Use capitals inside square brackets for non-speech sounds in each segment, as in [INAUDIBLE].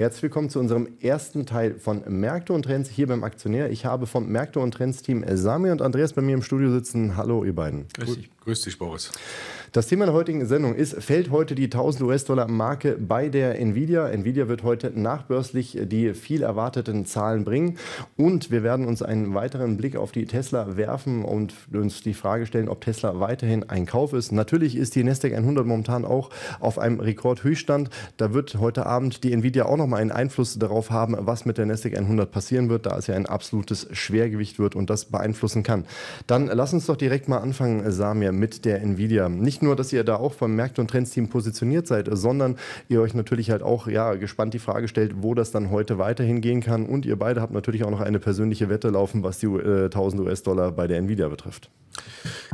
Herzlich willkommen zu unserem ersten Teil von Märkte und Trends hier beim Aktionär. Ich habe vom Märkte und Trends Team Sami und Andreas bei mir im Studio sitzen. Hallo, ihr beiden. Grüß dich. Grüß dich, Boris. Das Thema der heutigen Sendung ist, fällt heute die 1000 US-Dollar-Marke bei der Nvidia? Nvidia wird heute nachbörslich die viel erwarteten Zahlen bringen und wir werden uns einen weiteren Blick auf die Tesla werfen und uns die Frage stellen, ob Tesla weiterhin ein Kauf ist. Natürlich ist die Nasdaq 100 momentan auch auf einem Rekordhöchstand. Da wird heute Abend die Nvidia auch nochmal einen Einfluss darauf haben, was mit der Nasdaq 100 passieren wird, da es ja ein absolutes Schwergewicht wird und das beeinflussen kann. Dann lass uns doch direkt mal anfangen, Samir, mit der Nvidia. Nicht nicht nur, dass ihr da auch vom Märkte- und Trendsteam positioniert seid, sondern ihr euch natürlich halt auch ja, gespannt die Frage stellt, wo das dann heute weiterhin gehen kann. Und ihr beide habt natürlich auch noch eine persönliche Wette laufen, was die äh, 1000 US-Dollar bei der Nvidia betrifft.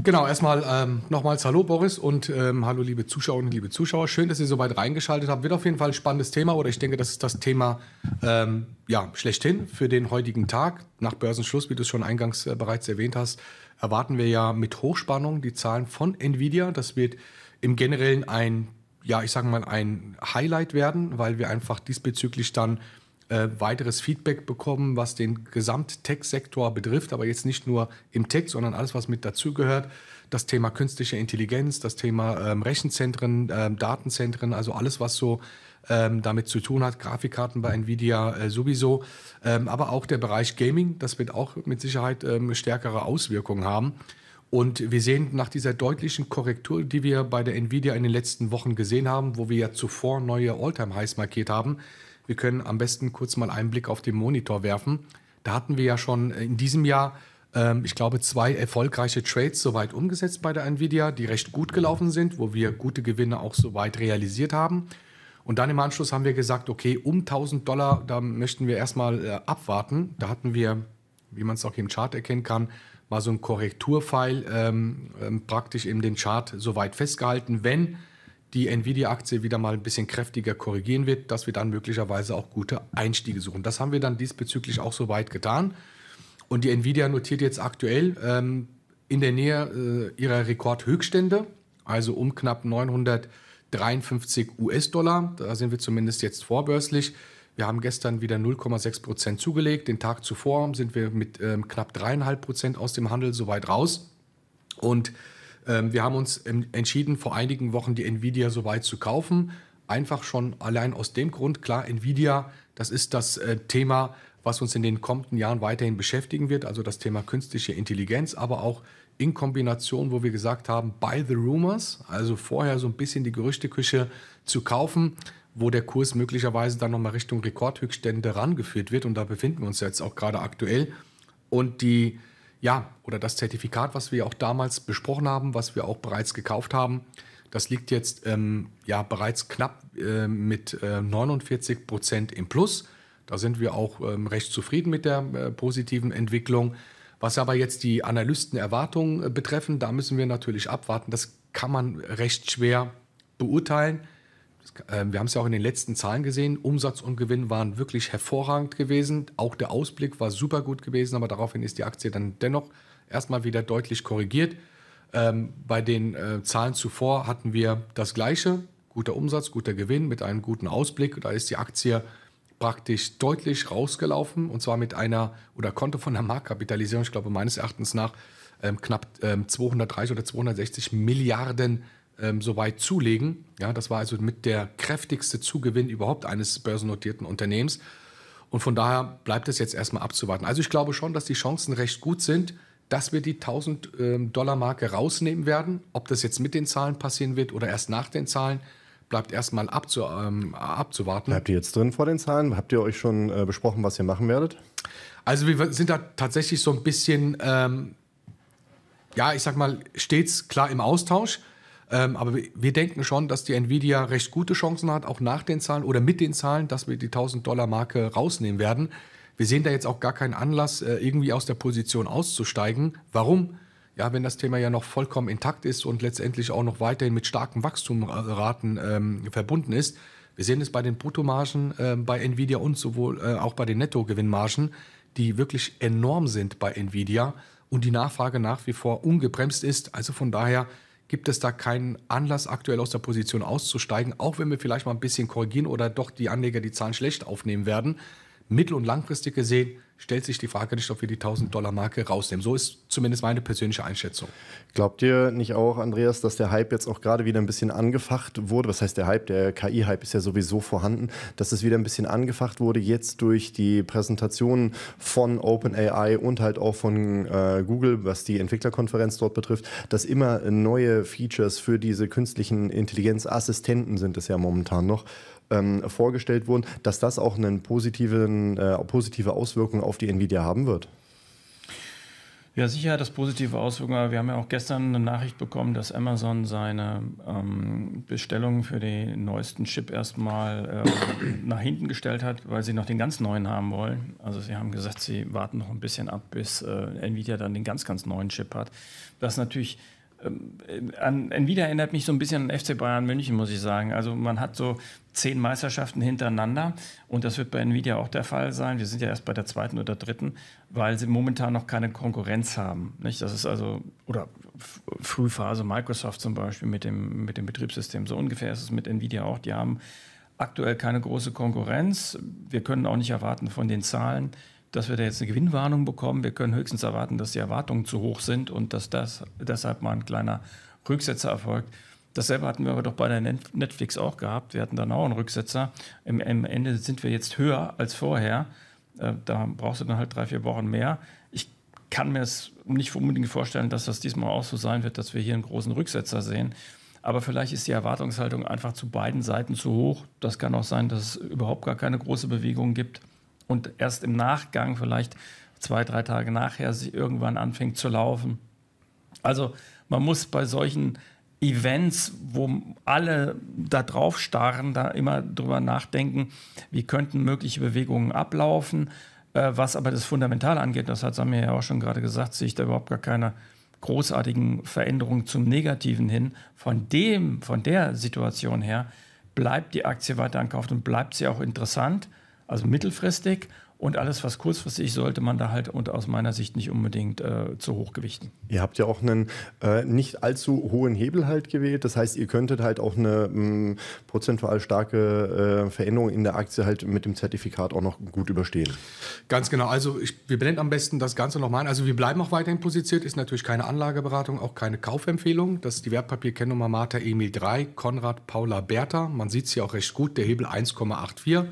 Genau, erstmal ähm, nochmals Hallo Boris und ähm, hallo liebe Zuschauerinnen, liebe Zuschauer. Schön, dass ihr so weit reingeschaltet habt. Wird auf jeden Fall ein spannendes Thema oder ich denke, das ist das Thema ähm, ja, schlechthin für den heutigen Tag. Nach Börsenschluss, wie du es schon eingangs äh, bereits erwähnt hast, erwarten wir ja mit Hochspannung die Zahlen von Nvidia. Das wird im Generellen ein, ja, ich sage mal, ein Highlight werden, weil wir einfach diesbezüglich dann äh, weiteres Feedback bekommen, was den Gesamt-Tech-Sektor betrifft, aber jetzt nicht nur im Tech, sondern alles, was mit dazugehört. Das Thema künstliche Intelligenz, das Thema ähm, Rechenzentren, äh, Datenzentren, also alles, was so ähm, damit zu tun hat. Grafikkarten bei Nvidia äh, sowieso. Ähm, aber auch der Bereich Gaming, das wird auch mit Sicherheit ähm, stärkere Auswirkungen haben. Und wir sehen nach dieser deutlichen Korrektur, die wir bei der Nvidia in den letzten Wochen gesehen haben, wo wir ja zuvor neue All-Time-Highs markiert haben, wir können am besten kurz mal einen Blick auf den Monitor werfen. Da hatten wir ja schon in diesem Jahr, ähm, ich glaube, zwei erfolgreiche Trades soweit umgesetzt bei der Nvidia, die recht gut gelaufen sind, wo wir gute Gewinne auch soweit realisiert haben. Und dann im Anschluss haben wir gesagt, okay, um 1000 Dollar, da möchten wir erstmal äh, abwarten. Da hatten wir, wie man es auch im Chart erkennen kann, mal so ein Korrekturpfeil ähm, ähm, praktisch in den Chart soweit festgehalten, wenn die Nvidia-Aktie wieder mal ein bisschen kräftiger korrigieren wird, dass wir dann möglicherweise auch gute Einstiege suchen. Das haben wir dann diesbezüglich auch soweit getan. Und die Nvidia notiert jetzt aktuell ähm, in der Nähe äh, ihrer Rekordhöchstände, also um knapp 900 53 US-Dollar. Da sind wir zumindest jetzt vorbörslich. Wir haben gestern wieder 0,6 Prozent zugelegt. Den Tag zuvor sind wir mit ähm, knapp dreieinhalb Prozent aus dem Handel soweit raus. Und ähm, wir haben uns entschieden, vor einigen Wochen die Nvidia soweit zu kaufen. Einfach schon allein aus dem Grund, klar, Nvidia, das ist das äh, Thema, was uns in den kommenden Jahren weiterhin beschäftigen wird, also das Thema künstliche Intelligenz, aber auch in Kombination, wo wir gesagt haben, by the rumors, also vorher so ein bisschen die Gerüchteküche zu kaufen, wo der Kurs möglicherweise dann nochmal Richtung Rekordhöchststände rangeführt wird. Und da befinden wir uns jetzt auch gerade aktuell. Und die, ja, oder das Zertifikat, was wir auch damals besprochen haben, was wir auch bereits gekauft haben, das liegt jetzt ähm, ja bereits knapp äh, mit äh, 49 Prozent im Plus. Da sind wir auch ähm, recht zufrieden mit der äh, positiven Entwicklung. Was aber jetzt die Analystenerwartungen äh, betreffen, da müssen wir natürlich abwarten. Das kann man recht schwer beurteilen. Das, äh, wir haben es ja auch in den letzten Zahlen gesehen. Umsatz und Gewinn waren wirklich hervorragend gewesen. Auch der Ausblick war super gut gewesen, aber daraufhin ist die Aktie dann dennoch erstmal wieder deutlich korrigiert. Ähm, bei den äh, Zahlen zuvor hatten wir das Gleiche. Guter Umsatz, guter Gewinn mit einem guten Ausblick. Da ist die Aktie praktisch deutlich rausgelaufen und zwar mit einer oder konnte von der Marktkapitalisierung, ich glaube meines Erachtens nach, ähm, knapp ähm, 230 oder 260 Milliarden ähm, soweit zulegen. Ja, das war also mit der kräftigste Zugewinn überhaupt eines börsennotierten Unternehmens. Und von daher bleibt es jetzt erstmal abzuwarten. Also ich glaube schon, dass die Chancen recht gut sind, dass wir die 1000 ähm, Dollar Marke rausnehmen werden. Ob das jetzt mit den Zahlen passieren wird oder erst nach den Zahlen, bleibt erstmal abzu, ähm, abzuwarten. Bleibt ihr jetzt drin vor den Zahlen? Habt ihr euch schon äh, besprochen, was ihr machen werdet? Also wir sind da tatsächlich so ein bisschen, ähm, ja, ich sag mal, stets klar im Austausch. Ähm, aber wir, wir, denken schon, dass die Nvidia recht gute Chancen hat, auch nach den Zahlen oder mit den Zahlen, dass wir die 1000-Dollar-Marke rausnehmen werden. Wir sehen da jetzt auch gar keinen Anlass, äh, irgendwie aus der Position auszusteigen. Warum? ja, wenn das Thema ja noch vollkommen intakt ist und letztendlich auch noch weiterhin mit starken Wachstumraten ähm, verbunden ist. Wir sehen es bei den Bruttomargen äh, bei Nvidia und sowohl äh, auch bei den Nettogewinnmargen, die wirklich enorm sind bei Nvidia und die Nachfrage nach wie vor ungebremst ist. Also von daher gibt es da keinen Anlass, aktuell aus der Position auszusteigen, auch wenn wir vielleicht mal ein bisschen korrigieren oder doch die Anleger die Zahlen schlecht aufnehmen werden mittel- und langfristig gesehen stellt sich die Frage nicht, ob wir die 1000-Dollar-Marke rausnehmen. So ist zumindest meine persönliche Einschätzung. Glaubt ihr nicht auch, Andreas, dass der Hype jetzt auch gerade wieder ein bisschen angefacht wurde? Was heißt der Hype? Der KI-Hype ist ja sowieso vorhanden. Dass es wieder ein bisschen angefacht wurde jetzt durch die Präsentationen von OpenAI und halt auch von äh, Google, was die Entwicklerkonferenz dort betrifft, dass immer neue Features für diese künstlichen Intelligenzassistenten sind es ja momentan noch ähm, vorgestellt wurden, dass das auch eine äh, positive Auswirkung auf die Nvidia haben wird? Ja, sicher hat das positive Auswirkungen. Wir haben ja auch gestern eine Nachricht bekommen, dass Amazon seine ähm, Bestellungen für den neuesten Chip erstmal äh, nach hinten gestellt hat, weil sie noch den ganz neuen haben wollen. Also sie haben gesagt, sie warten noch ein bisschen ab, bis äh, Nvidia dann den ganz, ganz neuen Chip hat. Das ist natürlich ähm, an, Nvidia erinnert mich so ein bisschen an FC Bayern München, muss ich sagen. Also man hat so zehn Meisterschaften hintereinander und das wird bei Nvidia auch der Fall sein. Wir sind ja erst bei der zweiten oder dritten, weil sie momentan noch keine Konkurrenz haben. Nicht? Das ist also, oder Frühphase Microsoft zum Beispiel mit dem, mit dem Betriebssystem. So ungefähr ist es mit Nvidia auch. Die haben aktuell keine große Konkurrenz. Wir können auch nicht erwarten von den Zahlen, dass wir da jetzt eine Gewinnwarnung bekommen. Wir können höchstens erwarten, dass die Erwartungen zu hoch sind und dass das deshalb mal ein kleiner Rücksetzer erfolgt. Dasselbe hatten wir aber doch bei der Netflix auch gehabt. Wir hatten dann auch einen Rücksetzer. Im, im Ende sind wir jetzt höher als vorher. Äh, da brauchst du dann halt drei, vier Wochen mehr. Ich kann mir es nicht unbedingt vorstellen, dass das diesmal auch so sein wird, dass wir hier einen großen Rücksetzer sehen. Aber vielleicht ist die Erwartungshaltung einfach zu beiden Seiten zu hoch. Das kann auch sein, dass es überhaupt gar keine große Bewegung gibt und erst im Nachgang, vielleicht zwei, drei Tage nachher, sich irgendwann anfängt zu laufen. Also man muss bei solchen Events, wo alle da drauf starren, da immer drüber nachdenken, wie könnten mögliche Bewegungen ablaufen. Äh, was aber das Fundamental angeht, das hat Samir ja auch schon gerade gesagt, sehe ich da überhaupt gar keine großartigen Veränderungen zum Negativen hin. Von dem, von der Situation her, bleibt die Aktie weiter ankauft und bleibt sie auch interessant also mittelfristig. Und alles, was kurzfristig, sollte man da halt und aus meiner Sicht nicht unbedingt äh, zu hoch gewichten. Ihr habt ja auch einen äh, nicht allzu hohen Hebel halt gewählt. Das heißt, ihr könntet halt auch eine mh, mm, prozentual starke äh, Veränderung in der Aktie halt mit dem Zertifikat auch noch gut überstehen. Ganz genau. Also ich, wir blenden am besten das Ganze nochmal ein. Also wir bleiben auch weiterhin positioniert. Ist natürlich keine Anlageberatung, auch keine Kaufempfehlung. Das ist die Wertpapierkennnummer Martha Emil 3, Konrad Paula Bertha. Man sieht es hier auch recht gut. Der Hebel 1,84.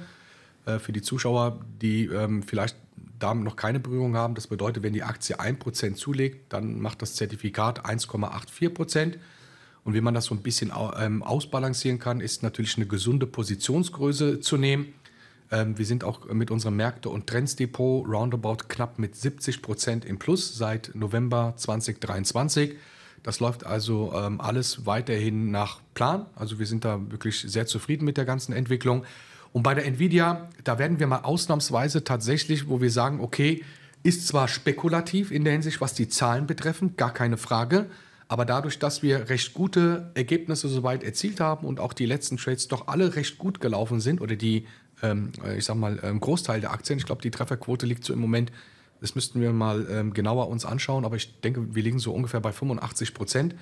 Äh, für die Zuschauer, die ähm, vielleicht damit noch keine Berührung haben. Das bedeutet, wenn die Aktie 1% zulegt, dann macht das Zertifikat 1,84%. Und wie man das so ein bisschen ähm, ausbalancieren kann, ist natürlich eine gesunde Positionsgröße zu nehmen. Ähm, wir sind auch mit unserem Märkte- und Trendsdepot roundabout knapp mit 70 im Plus seit November 2023. Das läuft also ähm, alles weiterhin nach Plan. Also wir sind da wirklich sehr zufrieden mit der ganzen Entwicklung. Und bei der Nvidia, da werden wir mal ausnahmsweise tatsächlich, wo wir sagen, okay, ist zwar spekulativ in der Hinsicht, was die Zahlen betreffen, gar keine Frage, aber dadurch, dass wir recht gute Ergebnisse soweit erzielt haben und auch die letzten Trades doch alle recht gut gelaufen sind oder die, ähm, äh, ich sag mal, ähm, Großteil der Aktien, ich glaube, die Trefferquote liegt so im Moment, das müssten wir mal ähm, genauer uns anschauen, aber ich denke, wir liegen so ungefähr bei 85 Prozent,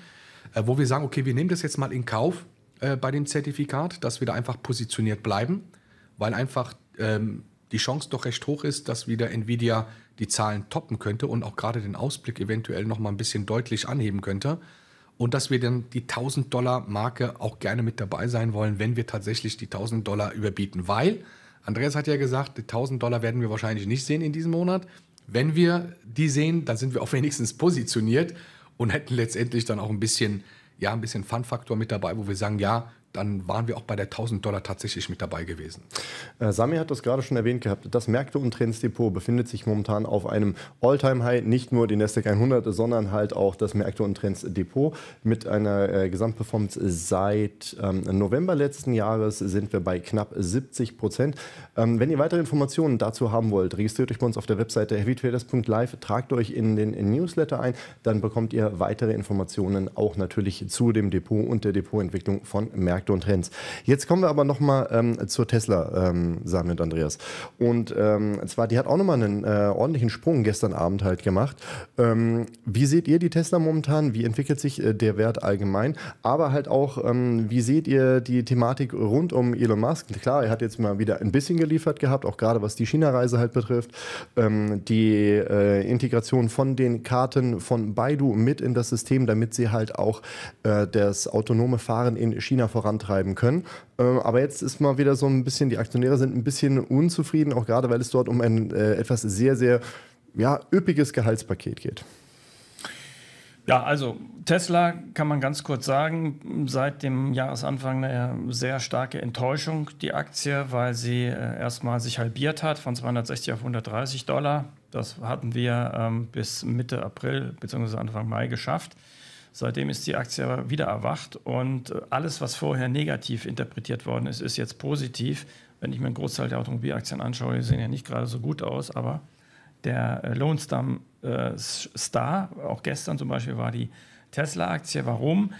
äh, wo wir sagen, okay, wir nehmen das jetzt mal in Kauf äh, bei dem Zertifikat, dass wir da einfach positioniert bleiben weil einfach ähm, die Chance doch recht hoch ist, dass wieder Nvidia die Zahlen toppen könnte und auch gerade den Ausblick eventuell noch mal ein bisschen deutlich anheben könnte. Und dass wir dann die 1000 Dollar Marke auch gerne mit dabei sein wollen, wenn wir tatsächlich die 1000 Dollar überbieten. Weil, Andreas hat ja gesagt, die 1000 Dollar werden wir wahrscheinlich nicht sehen in diesem Monat. Wenn wir die sehen, dann sind wir auch wenigstens positioniert und hätten letztendlich dann auch ein bisschen, ja, ein bisschen Fun-Faktor mit dabei, wo wir sagen, ja, dann waren wir auch bei der 1000 Dollar tatsächlich mit dabei gewesen. Äh, Sami hat das gerade schon erwähnt gehabt. Das Märkte- und Trendsdepot befindet sich momentan auf einem All-Time-High. Nicht nur die Nasdaq 100, sondern halt auch das Märkte- und Trendsdepot. Mit einer äh, Gesamtperformance seit ähm, November letzten Jahres sind wir bei knapp 70 Prozent. Ähm, wenn ihr weitere Informationen dazu haben wollt, registriert euch bei uns auf der Webseite heavytraders.live, tragt euch in den Newsletter ein, dann bekommt ihr weitere Informationen auch natürlich zu dem Depot und der Depotentwicklung von Märkten Märkte und Trends. Jetzt kommen wir aber nochmal ähm, zur Tesla, ähm, sagen wir Andreas. Und ähm, zwar, die hat auch nochmal einen äh, ordentlichen Sprung gestern Abend halt gemacht. Ähm, wie seht ihr die Tesla momentan? Wie entwickelt sich äh, der Wert allgemein? Aber halt auch, ähm, wie seht ihr die Thematik rund um Elon Musk? Klar, er hat jetzt mal wieder ein bisschen geliefert gehabt, auch gerade was die China-Reise halt betrifft. Ähm, die äh, Integration von den Karten von Baidu mit in das System, damit sie halt auch äh, das autonome Fahren in China voran vorantreiben können. Ähm, aber jetzt ist mal wieder so ein bisschen, die Aktionäre sind ein bisschen unzufrieden, auch gerade weil es dort um ein äh, etwas sehr, sehr ja, üppiges Gehaltspaket geht. Ja, also Tesla kann man ganz kurz sagen, seit dem Jahresanfang eine sehr starke Enttäuschung, die Aktie, weil sie äh, erstmal sich halbiert hat von 260 auf 130 Dollar. Das hatten wir ähm, bis Mitte April bzw. Anfang Mai geschafft. Seitdem ist die Aktie aber wieder erwacht und äh, alles, was vorher negativ interpretiert worden ist, ist jetzt positiv. Wenn ich mir einen Großteil der Automobilaktien anschaue, die sehen ja nicht gerade so gut aus, aber der äh, Lone äh, Star, auch gestern zum Beispiel war die Tesla-Aktie. Warum?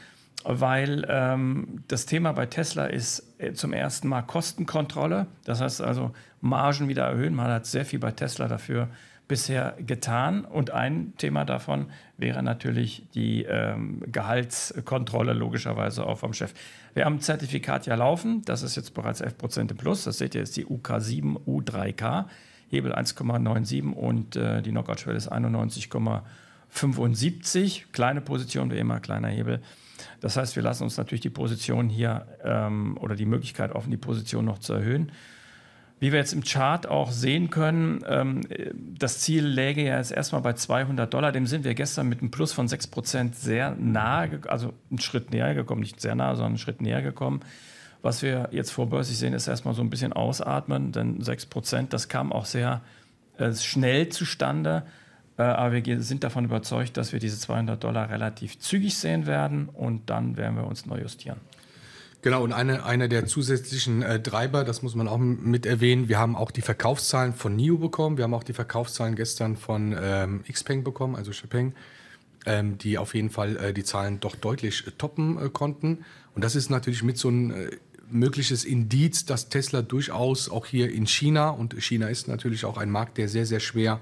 Weil ähm, das Thema bei Tesla ist äh, zum ersten Mal Kostenkontrolle. Das heißt also Margen wieder erhöhen. Man hat sehr viel bei Tesla dafür bisher getan. Und ein Thema davon wäre natürlich die ähm, Gehaltskontrolle logischerweise auch vom Chef. Wir haben ein Zertifikat ja laufen, das ist jetzt bereits 11% im Plus. Das seht ihr, ist die UK7 U3K, Hebel 1,97 und äh, die Knockout-Schwelle ist 91,75. Kleine Position, wie immer, kleiner Hebel. Das heißt, wir lassen uns natürlich die Position hier ähm, oder die Möglichkeit offen, die Position noch zu erhöhen. Wie wir jetzt im Chart auch sehen können, ähm, das Ziel läge ja jetzt erstmal bei 200 Dollar. Dem sind wir gestern mit einem Plus von 6% Prozent sehr nahe, also einen Schritt näher gekommen, nicht sehr nahe, sondern einen Schritt näher gekommen. Was wir jetzt vorbörslich sehen, ist erstmal so ein bisschen ausatmen, denn 6%, Prozent, das kam auch sehr äh, schnell zustande. Äh, aber wir sind davon überzeugt, dass wir diese 200 Dollar relativ zügig sehen werden und dann werden wir uns neu justieren. Genau, und eine, einer der zusätzlichen äh, Treiber, das muss man auch mit erwähnen, wir haben auch die Verkaufszahlen von NIO bekommen, wir haben auch die Verkaufszahlen gestern von ähm, Xpeng bekommen, also Shipeng, ähm, die auf jeden Fall äh, die Zahlen doch deutlich äh, toppen äh, konnten. Und das ist natürlich mit so ein äh, mögliches Indiz, dass Tesla durchaus auch hier in China, und China ist natürlich auch ein Markt, der sehr, sehr schwer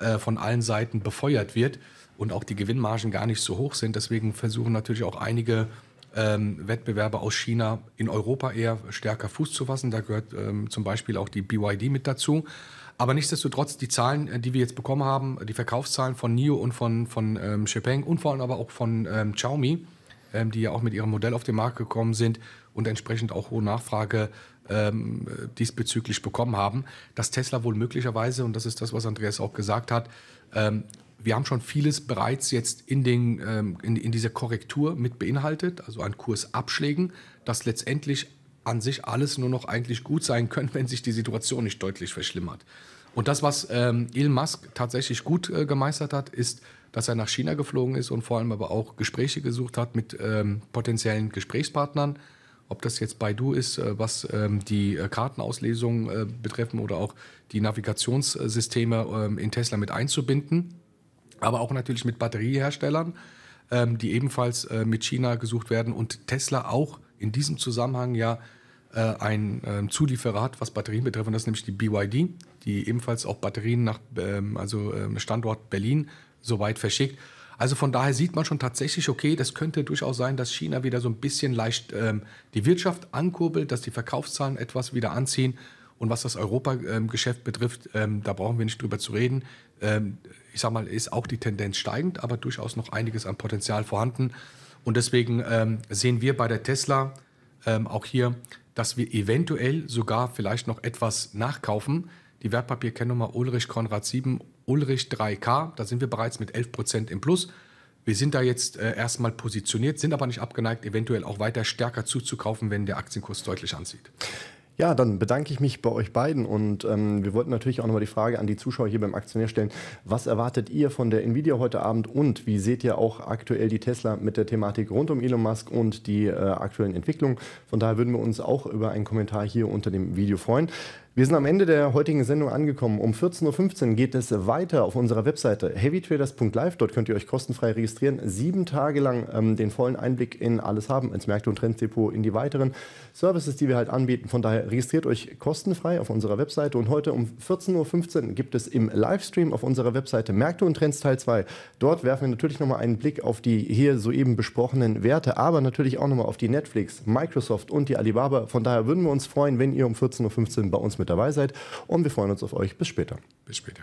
äh, von allen Seiten befeuert wird und auch die Gewinnmargen gar nicht so hoch sind. Deswegen versuchen natürlich auch einige ähm, Wettbewerbe aus China in Europa eher stärker Fuß zu fassen. Da gehört ähm, zum Beispiel auch die BYD mit dazu. Aber nichtsdestotrotz, die Zahlen, äh, die wir jetzt bekommen haben, die Verkaufszahlen von NIO und von, von ähm, Xipeng und vor allem aber auch von ähm, Xiaomi, ähm, die ja auch mit ihrem Modell auf den Markt gekommen sind und entsprechend auch hohe Nachfrage ähm, diesbezüglich bekommen haben, dass Tesla wohl möglicherweise, und das ist das, was Andreas auch gesagt hat, ähm, wir haben schon vieles bereits jetzt in, den, ähm, in, in dieser Korrektur mit beinhaltet, also an Kursabschlägen, dass letztendlich an sich alles nur noch eigentlich gut sein könnte, [LAUGHS] wenn sich die Situation nicht deutlich verschlimmert. Und das, was ähm, Elon Musk tatsächlich gut äh, gemeistert hat, ist, dass er nach China geflogen ist und vor allem aber auch Gespräche gesucht hat mit ähm, potenziellen Gesprächspartnern. Ob das jetzt Baidu ist, äh, was ähm, die äh, Kartenauslesung äh, betreffen oder auch die Navigationssysteme ähm, in Tesla mit einzubinden aber auch natürlich mit Batterieherstellern, ähm, die ebenfalls äh, mit China gesucht werden und Tesla auch in diesem Zusammenhang ja äh, ein äh, Zulieferer hat, was Batterien betrifft, und das ist nämlich die BYD, die ebenfalls auch Batterien nach ähm, also ähm, Standort Berlin so verschickt. Also von daher sieht man schon tatsächlich, okay, das könnte durchaus sein, dass China wieder so ein bisschen leicht ähm, die Wirtschaft ankurbelt, dass die Verkaufszahlen etwas wieder anziehen und was das Europageschäft betrifft, ähm, da brauchen wir nicht drüber zu reden. Ähm, ich sage mal, ist auch die Tendenz steigend, aber durchaus noch einiges an Potenzial vorhanden. Und deswegen ähm, sehen wir bei der Tesla auch hier, dass wir eventuell sogar vielleicht noch etwas nachkaufen. Die Wertpapierkennnummer Ulrich Konrad 7, Ulrich 3K, da sind wir bereits mit 11% Prozent im Plus. Wir sind da jetzt äh, erstmal positioniert, sind aber nicht abgeneigt, eventuell auch weiter stärker zuzukaufen, wenn der Aktienkurs deutlich anzieht. Ja, dann bedanke ich mich bei euch beiden und ähm, wir wollten natürlich auch nochmal die Frage an die Zuschauer hier beim Aktionär stellen. Was erwartet ihr von der Nvidia heute Abend und wie seht ihr auch aktuell die Tesla mit der Thematik rund um Elon Musk und die äh, aktuellen Entwicklungen? Von daher würden wir uns auch über einen Kommentar hier unter dem Video freuen. Wir sind am Ende der heutigen Sendung angekommen. Um 14.15 Uhr geht es weiter auf unserer Webseite heavytraders.live. Dort könnt ihr euch kostenfrei registrieren, sieben Tage lang ähm, den vollen Einblick in alles haben, ins Märkte- und Trenddepot, in die weiteren Services, die wir halt anbieten. Von daher registriert euch kostenfrei auf unserer Webseite. Und heute um 14.15 Uhr gibt es im Livestream auf unserer Webseite Märkte und Trends Teil 2. Dort werfen wir natürlich nochmal einen Blick auf die hier soeben besprochenen Werte, aber natürlich auch nochmal auf die Netflix, Microsoft und die Alibaba. Von daher würden wir uns freuen, wenn ihr um 14.15 Uhr bei uns mit mit dabei seid. Und wir freuen uns auf euch. Bis später. Bis später.